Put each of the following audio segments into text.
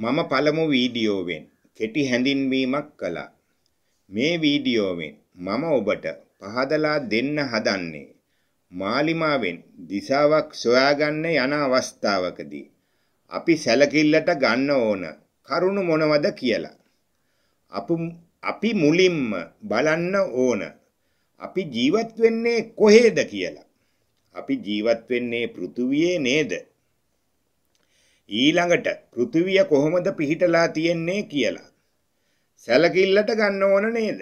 මම පළමු වීඩියෝවෙන් කෙටි හැඳින්වීමක් කළා. මේ වීඩියෝවෙන් මම ඔබට පහදලා දෙන්න හදන්නේ මාලිමාවෙන් දිශාවක් සොයාගන්න යන අවස්ථාවකදී අපි සැලකිල්ලට ගන්න ඕන කරුණු මොනවද කියලා. අපි මුලින්ම බලන්න ඕන අපි ජීවත් වෙන්නේ කොහේද කියලා. අපි ජීවත් වෙන්නේ පෘථුවියේ නේද? ඊළඟට පෘථිවිය කොහොමද පිහිටලා තියෙන්නේ කියලා. සැලකිල්ලට ගන්න ඕන නේද?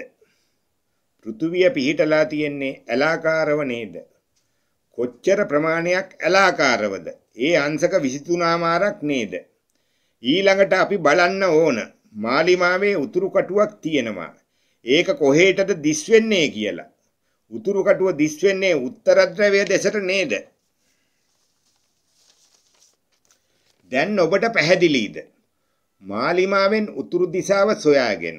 පෘථිවිය පිහිටලා තියෙන්නේ ඇලාකාරව නේද? කොච්චර ප්‍රමාණයක් ඇලාකාරවද? ඒ අංශක 23මාරක් නේද? ඊළඟට අපි බලන්න ඕන මාලිමාවේ උතුරු කටුවක් තියෙනවා. ඒක කොහෙටද දිස් වෙන්නේ කියලා. උතුරු කටුව දිස් වෙන්නේ උත්තර ද්‍රවයේ දෙසට නේද? දැන් ඔබට පැහැදිලිද? මාලිමාවෙන් උතුරු දිශාව සොයාගෙන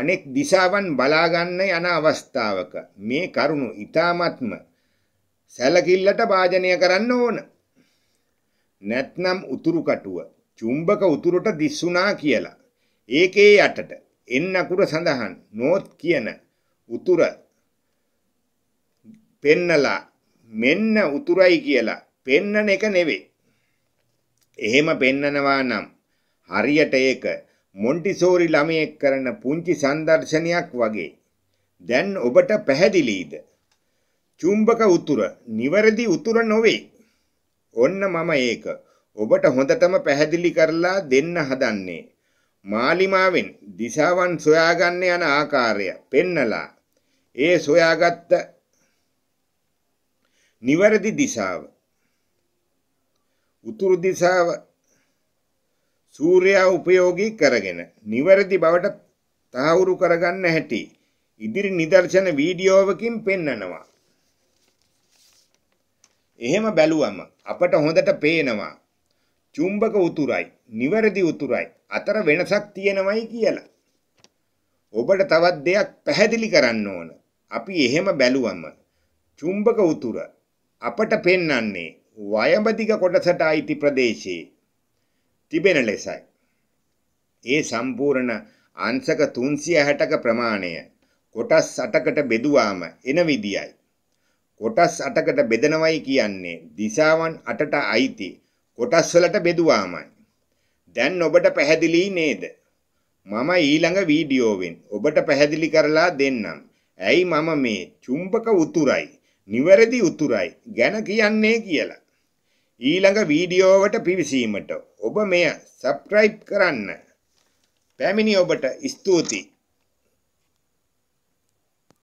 අනෙක් දිශාවන් බලා ගන්න යන අවස්ථාවක මේ කරුණු ඊ타මත්ම සැලකිල්ලට වාජනය කරන්න ඕන. නැත්නම් උතුරු කටුව චුම්බක උතුරට දිස්සුණා කියලා. ඒකේ යටට එන්න අකුර සඳහන් නෝත් කියන උතුර පෙන්නලා මෙන්න උතුරයි කියලා පෙන්නන එක නෙවෙයි. එහෙම පෙන්නනවා නම් හරියට ඒක මොන්ටිසෝරි ළමයෙක් කරන පුංචි සංදර්ශනයක් වගේ. දැන් ඔබට පැහැදිලීද? චුම්බක උතුර නිවැරදි උතුර නොවේ. ඔන්න මම ඒක ඔබට හොඳටම පැහැදිලි කරලා දෙන්න හදන්නේ. මාලිමාවෙන් දිශාවන් සොයාගන්න යන ආකාරය පෙන්නලා ඒ සොයාගත්ත නිවැරදි දිශාව උතුරු දිසාව සූර්යා උපයෝගී කරගෙන නිවැරදි බවට තහවුරු කරගන්න හැටි ඉදිරි නිදර්ශන වීඩියෝවකින් පෙන්නනවා. එහෙම බැලුවම අපට හොඳට පේනවා චුම්බක උතුරයි නිවැරදි උතුරයි අතර වෙනසක් තියෙනවයි කියලා. ඔබට තවත් දෙයක් පැහැදිලි කරන්න ඕන. අපි එහෙම බැලුවම චුම්බක උතුර අපට පෙන්වන්නේ වයඹදිග කොටසට අයිති ප්‍රදේශයේ තිබෙන ලෙසයි. ඒ සම්පූර්ණ අංශක 360ක ප්‍රමාණය කොටස් 8කට බෙදුවාම එන විදියයි. කොටස් 8කට බෙදනවයි කියන්නේ දිශාවන් 8ට අයිති කොටස් වලට බෙදුවාමයි. දැන් ඔබට පැහැදිලි නේද? මම ඊළඟ වීඩියෝවෙන් ඔබට පැහැදිලි කරලා දෙන්නම්. ඇයි මම මේ චුම්බක උතුරයි, නිවැරදි උතුරයි ගැන කියන්නේ කියලා. ඊළඟ වීඩියෝවට පිවිසීමට ඔබ මෙය සබ්ස්ක්‍රයිබ් කරන්න. පැමිණි ඔබට ස්තුතියි.